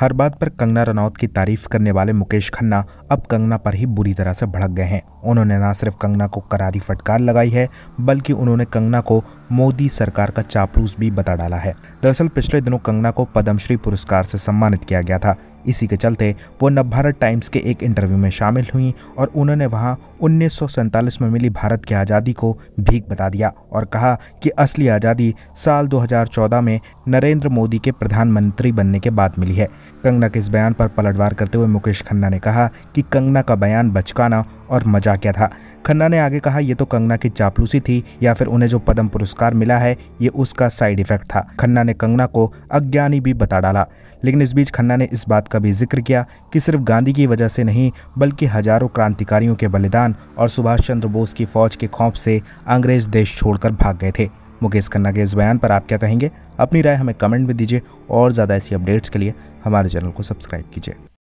हर बात पर कंगना रनौत की तारीफ करने वाले मुकेश खन्ना अब कंगना पर ही बुरी तरह से भड़क गए हैं उन्होंने ना सिर्फ कंगना को करारी फटकार लगाई है बल्कि उन्होंने कंगना को मोदी सरकार का चापलूस भी बता डाला है दरअसल पिछले दिनों कंगना को पद्मश्री पुरस्कार से सम्मानित किया गया था इसी के चलते वो नवभारत टाइम्स के एक इंटरव्यू में शामिल हुई और उन्होंने वहाँ उन्नीस में मिली भारत की आज़ादी को भीख बता दिया और कहा कि असली आज़ादी साल 2014 में नरेंद्र मोदी के प्रधानमंत्री बनने के बाद मिली है कंगना के इस बयान पर पलटवार करते हुए मुकेश खन्ना ने कहा कि कंगना का बयान बचकाना और मजाकिया था खन्ना ने आगे कहा यह तो कंगना की चापलूसी थी या फिर उन्हें जो पद्म पुरस्कार मिला है ये उसका साइड इफेक्ट था खन्ना ने कंगना को अज्ञानी भी बता डाला लेकिन इस बीच खन्ना ने इस बात का भी जिक्र किया कि सिर्फ गांधी की वजह से नहीं बल्कि हजारों क्रांतिकारियों के बलिदान और सुभाष चंद्र बोस की फौज के खौफ से अंग्रेज देश छोड़कर भाग गए थे मुकेश खन्ना के इस बयान पर आप क्या कहेंगे अपनी राय हमें कमेंट में दीजिए और ज़्यादा ऐसी अपडेट्स के लिए हमारे चैनल को सब्सक्राइब कीजिए